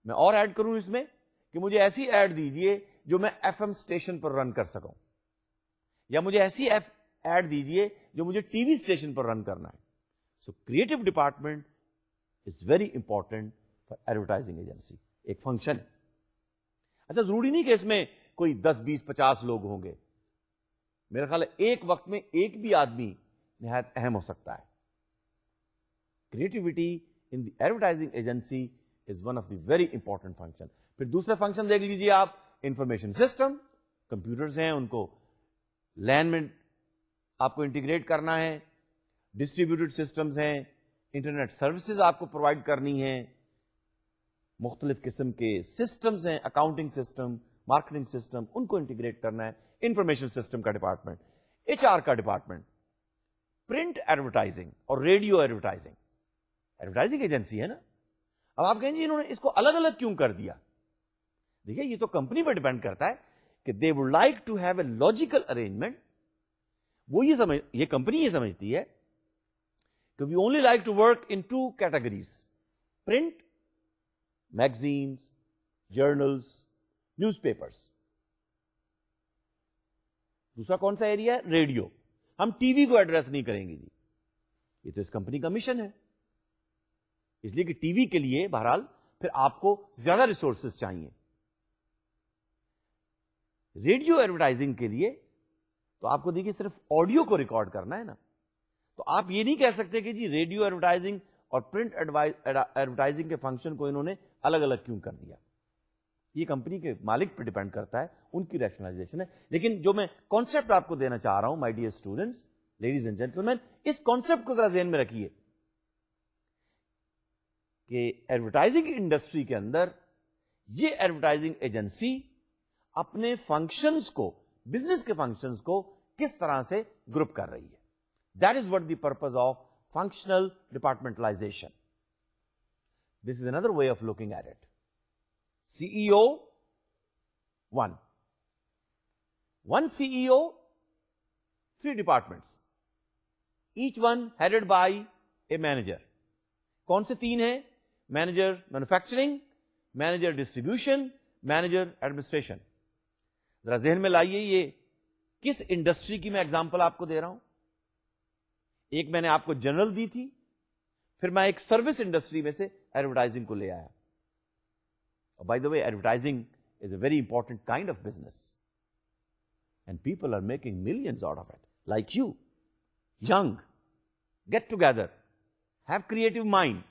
Speaker 1: मैं और ऐड करूं इसमें कि मुझे ऐसी ऐड दीजिए जो मैं एफएम स्टेशन पर रन कर सकूं या मुझे ऐसी एफ ऐड दीजिए जो मुझे टीवी स्टेशन पर रन करना है so creative department is very important for advertising agency एक फंक्शन है अच्छा जरूरी नहीं कि इसमें कोई दस बीस पचास लोग होंगे मेरा ख्याल एक वक्त में एक भी आदमी नहायत अहम हो सकता है creativity in the advertising agency is one of the very important function फिर दूसरे फंक्शन देख लीजिए आप इंफॉर्मेशन सिस्टम कंप्यूटर्स हैं उनको लैन में आपको इंटीग्रेट करना है डिस्ट्रीब्यूटेड सिस्टम्स हैं इंटरनेट सर्विसेज आपको प्रोवाइड करनी है मुख्तलिफ किस्म के सिस्टम्स हैं अकाउंटिंग सिस्टम मार्केटिंग सिस्टम उनको इंटीग्रेट करना है इंफॉर्मेशन सिस्टम का डिपार्टमेंट एच का डिपार्टमेंट प्रिंट एडवर्टाइजिंग और रेडियो एडवर्टाइजिंग एडवर्टाइजिंग एजेंसी है ना अब आप कहेंगे इन्होंने इसको अलग अलग क्यों कर दिया देखिए ये तो कंपनी पर डिपेंड करता है कि they would like to have a logical arrangement वो ये समझ ये कंपनी ये समझती है कि we only like to work in two categories print magazines, journals, newspapers दूसरा कौन सा एरिया है रेडियो हम टीवी को एड्रेस नहीं करेंगे जी ये तो इस कंपनी का मिशन है इसलिए कि टीवी के लिए बहरहाल फिर आपको ज्यादा रिसोर्सेस चाहिए रेडियो एडवर्टाइजिंग के लिए तो आपको देखिए सिर्फ ऑडियो को रिकॉर्ड करना है ना तो आप ये नहीं कह सकते कि जी रेडियो एडवर्टाइजिंग और प्रिंट एडवर्टाइजिंग के फंक्शन को इन्होंने अलग अलग क्यों कर दिया ये कंपनी के मालिक पर डिपेंड करता है उनकी रैशनलाइजेशन है लेकिन जो मैं कॉन्सेप्ट आपको देना चाह रहा हूं my dear students ladies and gentleman इस कॉन्सेप्ट को जरा जेन में रखिए कि एडवर्टाइजिंग इंडस्ट्री के अंदर ये एडवर्टाइजिंग एजेंसी अपने फंक्शंस को बिजनेस के फंक्शंस को किस तरह से ग्रुप कर रही है that is what the purpose of functional departmentalization. This is another way of looking at it. CEO, one. One CEO, three departments. Each one headed by a manager. कौन से तीन हैं? Manager manufacturing, manager distribution, manager administration. जरा जहन में लाइए ये किस इंडस्ट्री की मैं एग्जांपल आपको दे रहा हूं एक मैंने आपको जनरल दी थी फिर मैं एक सर्विस इंडस्ट्री में से एडवर्टाइजिंग को ले आया और by the way advertising is a very important kind of business and people are making millions out of it like you young get together have creative mind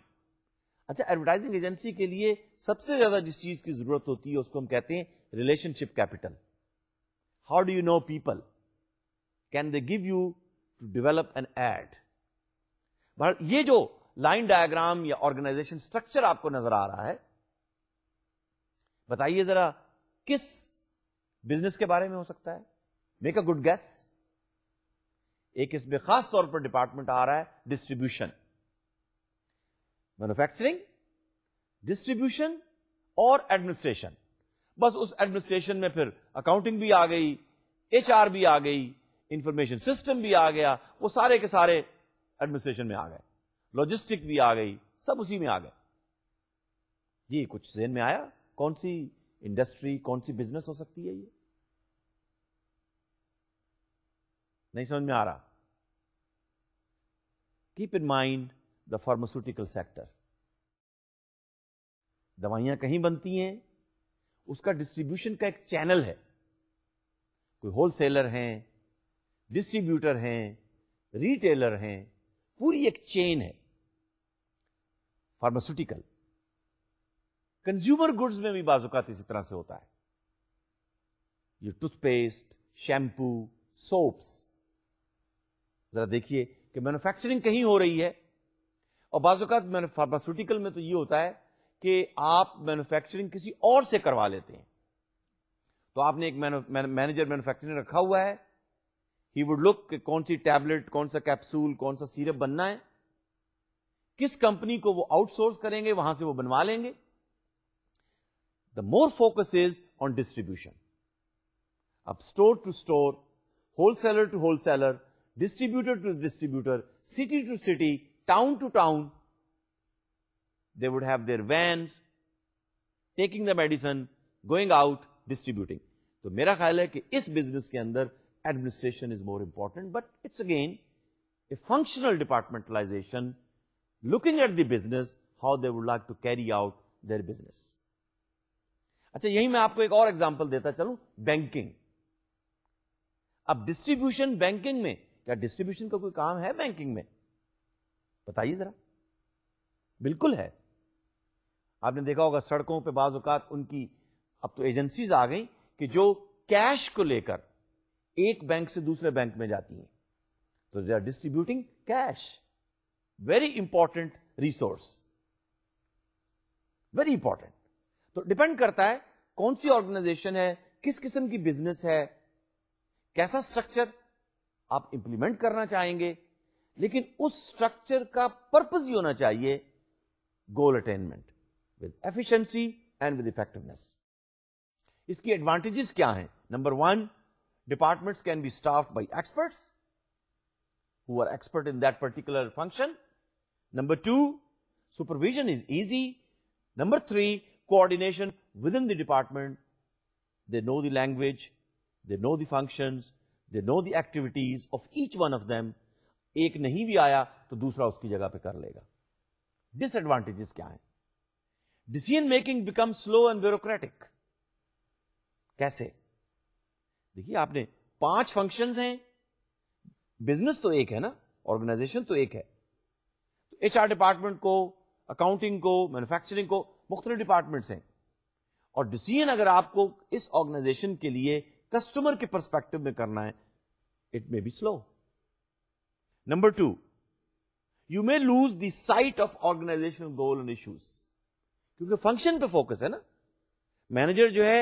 Speaker 1: अच्छा एडवर्टाइजिंग एजेंसी के लिए सबसे ज्यादा जिस चीज की जरूरत होती है उसको हम कहते हैं relationship capital how do you know people can they give you to develop an ad ये जो लाइन डायग्राम या ऑर्गेनाइजेशन स्ट्रक्चर आपको नजर आ रहा है बताइए जरा किस बिजनेस के बारे में हो सकता है मेक अ गुड गैस एक इसमें खास तौर पर डिपार्टमेंट आ रहा है डिस्ट्रीब्यूशन मैन्युफैक्चरिंग डिस्ट्रीब्यूशन और एडमिनिस्ट्रेशन बस उस एडमिनिस्ट्रेशन में फिर अकाउंटिंग भी आ गई एचआर भी आ गई इंफॉर्मेशन सिस्टम भी आ गया वो सारे के सारे एडमिनिस्ट्रेशन में आ गए लॉजिस्टिक भी आ गई सब उसी में आ गए ये कुछ जेन में आया कौन सी इंडस्ट्री कौन सी बिजनेस हो सकती है ये नहीं समझ में आ रहा keep in mind the pharmaceutical sector दवाइयां कहीं बनती हैं उसका डिस्ट्रीब्यूशन का एक चैनल है कोई होलसेलर हैं डिस्ट्रीब्यूटर हैं रिटेलर हैं पूरी एक चेन है फार्मास्यूटिकल कंज्यूमर गुड्स में भी बाजुकात इसी तरह से होता है ये टूथपेस्ट शैम्पू सोप्स जरा देखिए कि मैन्युफैक्चरिंग कहीं हो रही है और बाजुकात फार्मास्यूटिकल में तो ये होता है कि आप मैन्युफैक्चरिंग किसी और से करवा लेते हैं तो आपने एक मैनेजर मैन्युफैक्चरिंग रखा हुआ है ही वुड लुक कि कौन सी टैबलेट कौन सा कैप्सूल कौन सा सीरप बनना है किस कंपनी को वो आउटसोर्स करेंगे वहां से वो बनवा लेंगे the more focus is on distribution अब store to store wholesaler to wholesaler distributor to distributor city to city town to town they would have their vans taking the medicine going out distributing तो मेरा ख्याल है कि इस business के अंदर administration is more important, but it's again a functional departmentalization looking at the business, how they would like to carry out their business. अच्छा यही मैं आपको एक और एग्जांपल देता चलूं बैंकिंग अब डिस्ट्रीब्यूशन बैंकिंग में क्या डिस्ट्रीब्यूशन का कोई काम है बैंकिंग में बताइए जरा बिल्कुल है आपने देखा होगा सड़कों पे बाज उनकी अब तो एजेंसीज आ गई कि जो कैश को लेकर एक बैंक से दूसरे बैंक में जाती है तो they are distributing cash very important resource very important तो डिपेंड करता है कौन सी ऑर्गेनाइजेशन है किस किस्म की बिजनेस है कैसा स्ट्रक्चर आप इंप्लीमेंट करना चाहेंगे लेकिन उस स्ट्रक्चर का पर्पज ही होना चाहिए goal attainment with efficiency and with effectiveness इसकी एडवांटेजेस क्या हैं number one Departments can be staffed by experts who are expert in that particular function. Number two, supervision is easy. Number three, coordination within the department. They know the language, they know the functions, they know the activities of each one of them. एक नहीं भी आया तो दूसरा उसकी जगह पे कर लेगा डिसएडवांटेजेस क्या हैं decision making become slow and bureaucratic कैसे देखिए आपने पांच फंक्शन हैं बिजनेस तो एक है ना ऑर्गेनाइजेशन तो एक है तो एच डिपार्टमेंट को अकाउंटिंग को मैन्युफैक्चरिंग को मुख्तलिफ डिपार्टमेंट्स हैं और डिसीजन अगर आपको इस ऑर्गेनाइजेशन के लिए कस्टमर के परस्पेक्टिव में करना है it may be slow number two you may lose the sight of organization goal and issues क्योंकि फंक्शन पे फोकस है ना मैनेजर जो है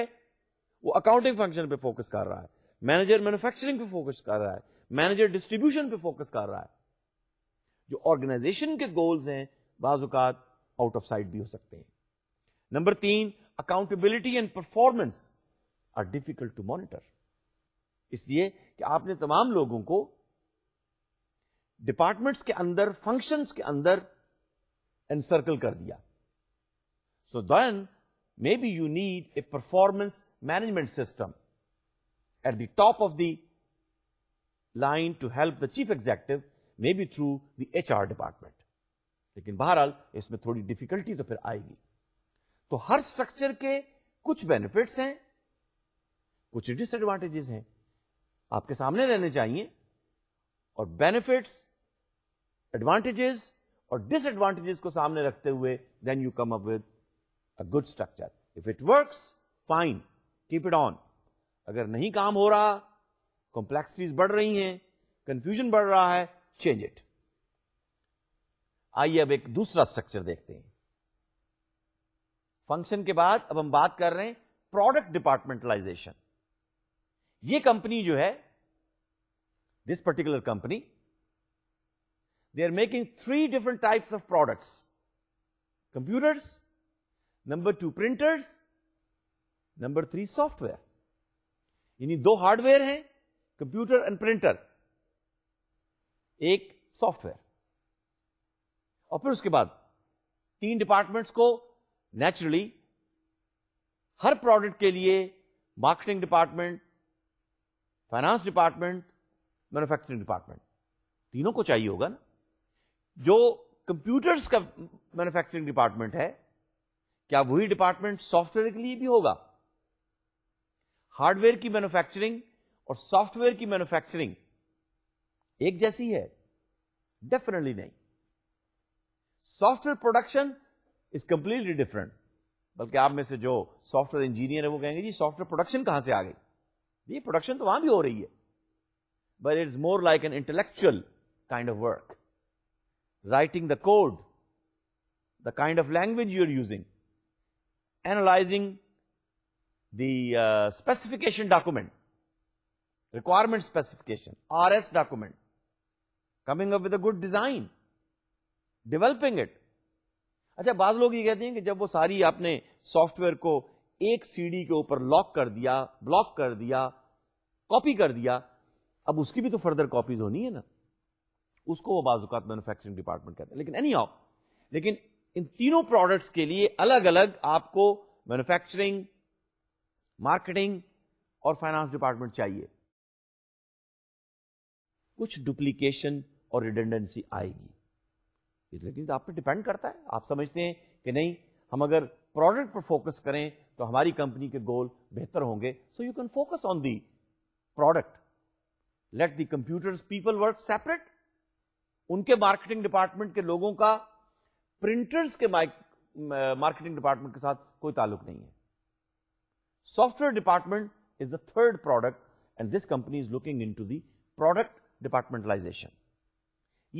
Speaker 1: वो अकाउंटिंग फंक्शन पे फोकस कर रहा है मैनेजर मैन्युफैक्चरिंग पे फोकस कर रहा है मैनेजर डिस्ट्रीब्यूशन पे फोकस कर रहा है जो ऑर्गेनाइजेशन के गोल्स हैं बाजुकात आउट ऑफ साइड भी हो सकते हैं नंबर तीन accountability and performance are difficult to monitor इसलिए कि आपने तमाम लोगों को डिपार्टमेंट्स के अंदर फंक्शंस के अंदर एनसर्कल कर दिया so then maybe you need a performance management system at the top of the line to help the chief executive, maybe through the HR department. Lekin लेकिन बहरहाल thodi difficulty to phir फिर To har structure ke kuch benefits hain, kuch disadvantages hain. Aapke आपके rehne chahiye, aur benefits, advantages, اور ڈس advantages کو سامنے رکھتے ہوئے then you come up with a good structure. If it works, fine, keep it on. अगर नहीं काम हो रहा कॉम्प्लेक्सिटीज बढ़ रही हैं कंफ्यूजन बढ़ रहा है चेंज इट आइए अब एक दूसरा स्ट्रक्चर देखते हैं फंक्शन के बाद अब हम बात कर रहे हैं प्रोडक्ट डिपार्टमेंटलाइजेशन ये कंपनी जो है this particular company they are making three different types of products computers, number two printers number three software यानी दो हार्डवेयर हैं कंप्यूटर एंड प्रिंटर एक सॉफ्टवेयर और फिर उसके बाद तीन डिपार्टमेंट्स को नेचुरली हर प्रोडक्ट के लिए marketing department finance department manufacturing department तीनों को चाहिए होगा ना जो कंप्यूटर्स का मैन्युफैक्चरिंग डिपार्टमेंट है क्या वही डिपार्टमेंट सॉफ्टवेयर के लिए भी होगा हार्डवेयर की मैन्युफैक्चरिंग और सॉफ्टवेयर की मैन्युफैक्चरिंग एक जैसी है डेफिनेटली नहीं software production is completely different बल्कि आप में से जो सॉफ्टवेयर इंजीनियर है वो कहेंगे जी सॉफ्टवेयर प्रोडक्शन कहां से आ गई जी प्रोडक्शन तो वहां भी हो रही है but it's more like an intellectual kind of work writing the code the kind of language you are using analyzing the uh, specification document, requirement specification, RS document, coming up with a good design, developing it. अच्छा बाज लोग ये कहते हैं कि जब वो सारी आपने सॉफ्टवेयर को एक सीडी के ऊपर लॉक कर दिया ब्लॉक कर दिया कॉपी कर दिया अब उसकी भी तो फर्दर कॉपीज होनी है ना उसको वो बाजुकात मैन्युफैक्चरिंग डिपार्टमेंट कहते हैं लेकिन एनी हाउ लेकिन इन तीनों प्रोडक्ट्स के लिए अलग अलग आपको मैन्युफैक्चरिंग मार्केटिंग और फाइनेंस डिपार्टमेंट चाहिए कुछ डुप्लीकेशन और रिडेंडेंसी आएगी लेकिन आप पे डिपेंड करता है आप समझते हैं कि नहीं हम अगर प्रोडक्ट पर फोकस करें तो हमारी कंपनी के गोल बेहतर होंगे so you can focus on the product let the computers people work separate उनके मार्केटिंग डिपार्टमेंट के लोगों का प्रिंटर्स के मार्केटिंग डिपार्टमेंट के साथ कोई ताल्लुक नहीं है software department is the third product and this company is looking into the product departmentalization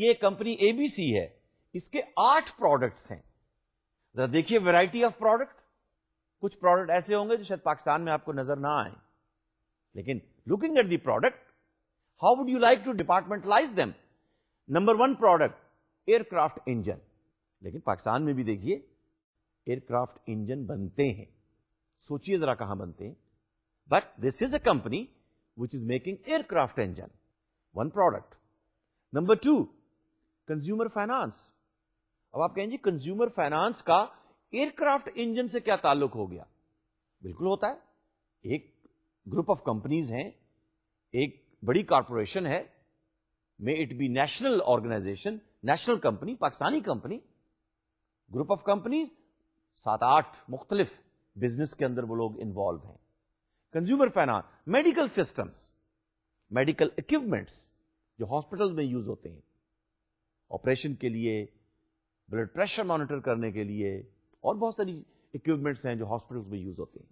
Speaker 1: ये कंपनी एबीसी है इसके आठ प्रोडक्ट्स हैं जरा देखिए वैरायटी ऑफ प्रोडक्ट कुछ प्रोडक्ट ऐसे होंगे जो शायद पाकिस्तान में आपको नजर ना आए लेकिन looking at the product how would you like to departmentalize them number one product aircraft engine लेकिन पाकिस्तान में भी देखिए एयरक्राफ्ट इंजन बनते हैं सोचिए जरा कहां बनते हैं but this is a company which is making aircraft engine one product number two consumer finance अब आप कहेंगे कंज्यूमर फाइनेंस का एयरक्राफ्ट इंजन से क्या ताल्लुक हो गया बिल्कुल होता है एक ग्रुप ऑफ कंपनीज हैं एक बड़ी कॉरपोरेशन है may it be national organization national company Pakistani company group of companies सात आठ मुख्तलिफ बिजनेस के अंदर वो लोग इन्वॉल्व हैं consumer finance medical systems medical equipments जो हॉस्पिटल में यूज होते हैं ऑपरेशन के लिए ब्लड प्रेशर मॉनिटर करने के लिए और बहुत सारी इक्विपमेंट्स हैं जो हॉस्पिटल्स में यूज होते हैं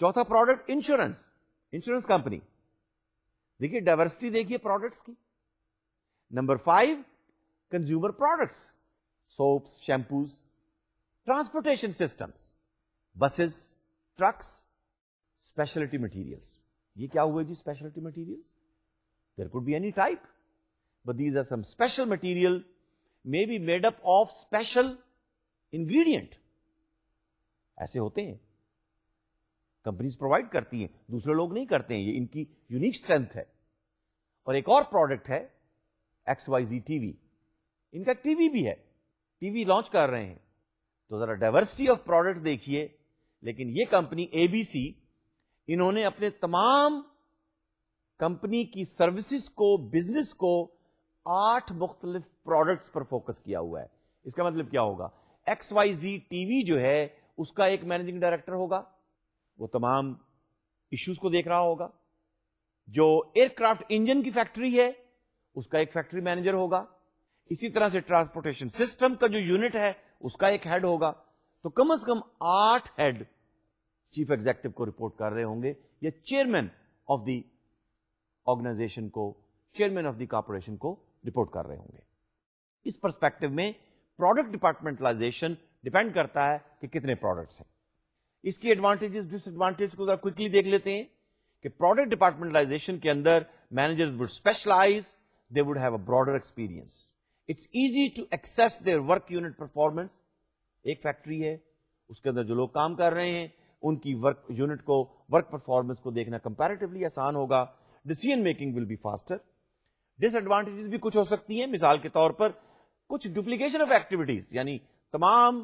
Speaker 1: चौथा प्रोडक्ट इंश्योरेंस इंश्योरेंस कंपनी देखिए डाइवर्सिटी देखिए प्रोडक्ट्स की number five consumer products soaps, shampoos, transportation systems, buses, trucks, specialty materials. ये kya huwe ji specialty materials? There could be any type, but these are some special material may be made up of special ingredient. ऐसे होते हैं companies provide करती हैं दूसरे लोग नहीं करते हैं ये इनकी यूनिक स्ट्रेंथ है और एक और प्रोडक्ट है एक्स वाई जी टीवी इनका टीवी भी है टीवी लॉन्च कर रहे हैं तो जरा डाइवर्सिटी ऑफ प्रोडक्ट देखिए लेकिन ये कंपनी एबीसी इन्होंने अपने तमाम कंपनी की सर्विसेज को बिजनेस को आठ मुख्तलिफ प्रोडक्ट्स पर फोकस किया हुआ है इसका मतलब क्या होगा एक्स वाई जी टीवी जो है उसका एक मैनेजिंग डायरेक्टर होगा वो तमाम इश्यूज को देख रहा होगा जो एयरक्राफ्ट इंजन की फैक्ट्री है उसका एक फैक्ट्री मैनेजर होगा इसी तरह से ट्रांसपोर्टेशन सिस्टम का जो यूनिट है उसका एक हेड होगा तो कम से कम आठ हेड चीफ एग्जेक्टिव को रिपोर्ट कर रहे होंगे या चेयरमैन ऑफ द ऑर्गेनाइजेशन को चेयरमैन ऑफ द कॉरपोरेशन को रिपोर्ट कर रहे होंगे इस परस्पेक्टिव में प्रोडक्ट डिपार्टमेंटलाइजेशन डिपेंड करता है कि कितने प्रोडक्ट्स हैं इसकी एडवांटेजेस डिसएडवांटेज को जरा क्विकली देख लेते हैं कि प्रोडक्ट डिपार्टमेंटलाइजेशन के अंदर managers would specialize they would have a broader experience it's easy to access their work unit performance एक फैक्ट्री है उसके अंदर जो लोग काम कर रहे हैं उनकी वर्क यूनिट को वर्क परफॉर्मेंस को देखना कंपैरेटिवली आसान होगा decision making will be faster disadvantages भी कुछ हो सकती हैं मिसाल के तौर पर कुछ डुप्लीकेशन ऑफ एक्टिविटीज यानी तमाम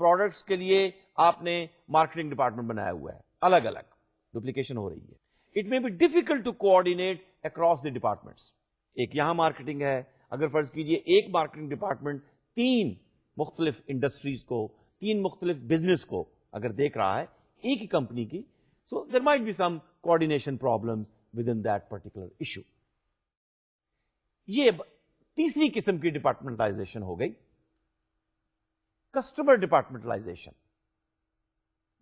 Speaker 1: प्रोडक्ट्स के लिए आपने मार्केटिंग डिपार्टमेंट बनाया हुआ है अलग अलग डुप्लीकेशन हो रही है it may be difficult to coordinate across the departments एक यहां मार्केटिंग है अगर फ़र्ज़ कीजिए एक मार्केटिंग डिपार्टमेंट तीन मुख्तलिफ इंडस्ट्रीज़ को तीन मुख्तलिफ बिजनेस को अगर देख रहा है एक ही कंपनी की so there might be some coordination problems within that particular issue ये तीसरी किस्म की डिपार्टमेंटलाइजेशन हो गई customer departmentalization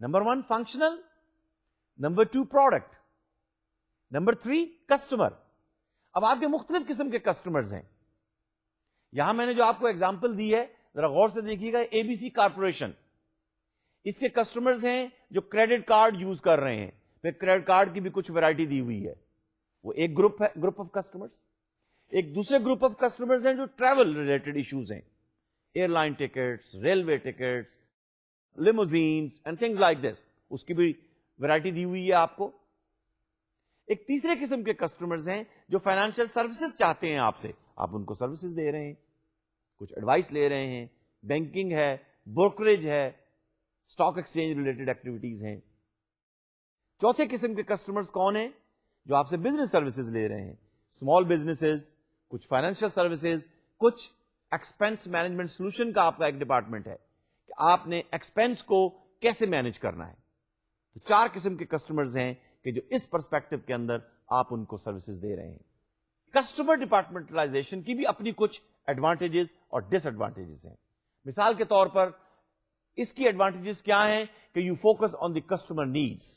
Speaker 1: number one functional number two product number three customer अब आपके मुख्तलिफ किस्म के कस्टमर्स हैं यहां मैंने जो आपको एग्जाम्पल दी है जरा गौर से देखिएगा एबीसी कारपोरेशन इसके कस्टमर्स हैं जो क्रेडिट कार्ड यूज कर रहे हैं फिर क्रेडिट कार्ड की भी कुछ वैरायटी दी हुई है वो एक ग्रुप है ग्रुप ऑफ कस्टमर्स एक दूसरे ग्रुप ऑफ कस्टमर्स हैं जो ट्रैवल रिलेटेड इश्यूज हैं airline tickets railway tickets limousines and things like this उसकी भी वैरायटी दी हुई है आपको एक तीसरे किस्म के कस्टमर्स हैं जो फाइनेंशियल सर्विसेज चाहते हैं आपसे आप उनको सर्विसेज दे रहे हैं कुछ एडवाइस ले रहे हैं बैंकिंग है ब्रोकरेज है स्टॉक एक्सचेंज रिलेटेड एक्टिविटीज हैं चौथे किस्म के कस्टमर्स कौन है जो आपसे बिजनेस सर्विसेज ले रहे हैं स्मॉल बिजनेसेस कुछ फाइनेंशियल सर्विसेज कुछ एक्सपेंस मैनेजमेंट सोल्यूशन का आपका एक डिपार्टमेंट है कि आपने एक्सपेंस को कैसे मैनेज करना है तो चार किस्म के कस्टमर्स हैं कि जो इस परस्पेक्टिव के अंदर आप उनको सर्विसेज दे रहे हैं कस्टमर डिपार्टमेंटलाइजेशन की भी अपनी कुछ एडवांटेजेस और डिसएडवांटेजेस हैं मिसाल के तौर पर इसकी एडवांटेजेस क्या हैं कि you focus on the customer needs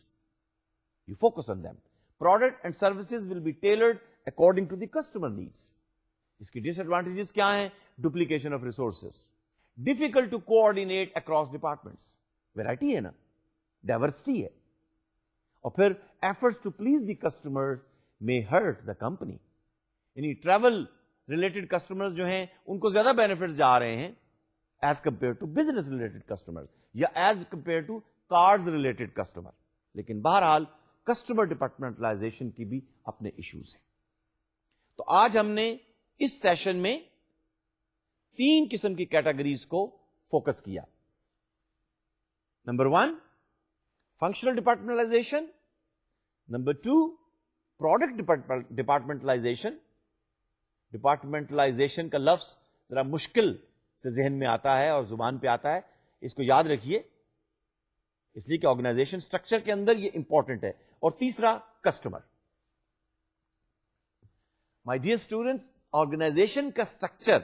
Speaker 1: you focus on them product and services will be tailored according to the customer needs इसकी डिसएडवांटेजेस क्या हैं duplication of resources difficult to coordinate across departments variety है ना diversity है और फिर efforts to please the customer may hurt the company यानी travel related customers जो हैं उनको ज्यादा बेनिफिट जा रहे हैं as compare to business related customer या as compare to card related customer लेकिन बहरहाल कस्टमर डिपार्टमेंटलाइजेशन की भी अपने इश्यूज हैं तो आज हमने इस सेशन में तीन किस्म की कैटेगरीज को फोकस किया number one functional departmentalization number two product departmentalization departmentalization का लफ्ज़ ज़रा मुश्किल से जहन में आता है और ज़ुबान पे आता है इसको याद रखिए इसलिए कि ऑर्गेनाइजेशन स्ट्रक्चर के अंदर ये इंपॉर्टेंट है और तीसरा customer my dear students organization का स्ट्रक्चर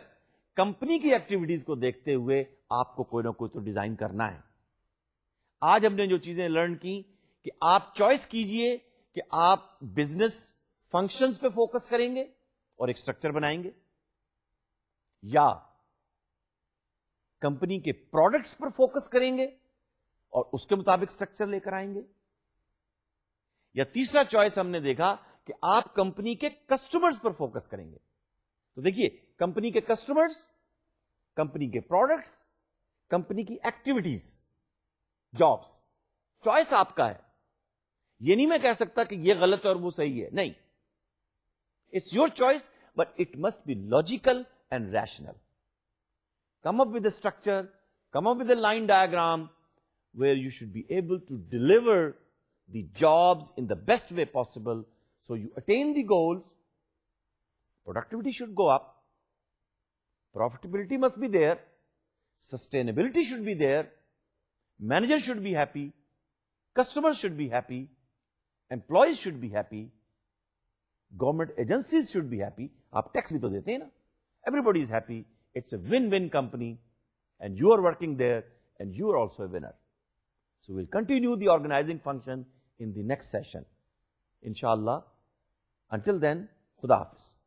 Speaker 1: कंपनी की एक्टिविटीज को देखते हुए आपको कोई ना कोई तो डिजाइन करना है आज हमने जो चीजें लर्न की कि आप चॉइस कीजिए कि आप बिजनेस फंक्शंस पे फोकस करेंगे और एक स्ट्रक्चर बनाएंगे या कंपनी के प्रोडक्ट्स पर फोकस करेंगे और उसके मुताबिक स्ट्रक्चर लेकर आएंगे या तीसरा चॉइस हमने देखा कि आप कंपनी के कस्टमर्स पर फोकस करेंगे तो देखिए कंपनी के कस्टमर्स कंपनी के प्रोडक्ट्स कंपनी की एक्टिविटीज जॉब्स चॉइस आपका है ये नहीं मैं कह सकता कि ये गलत है और वो सही है नहीं It's your choice, but it must be logical and rational. Come up with a structure, come up with a line diagram where you should be able to deliver the jobs in the best way possible so you attain the goals. Productivity should go up. Profitability must be there. Sustainability should be there. Manager should be happy. Customers should be happy. Employees should be happy government agencies should be happy आप tax भी तो देते हैं ना everybody is happy it's a win win company and you are working there and you are also winner so will continue the organising function in the next session इंशाला until then खुदा हाफिज़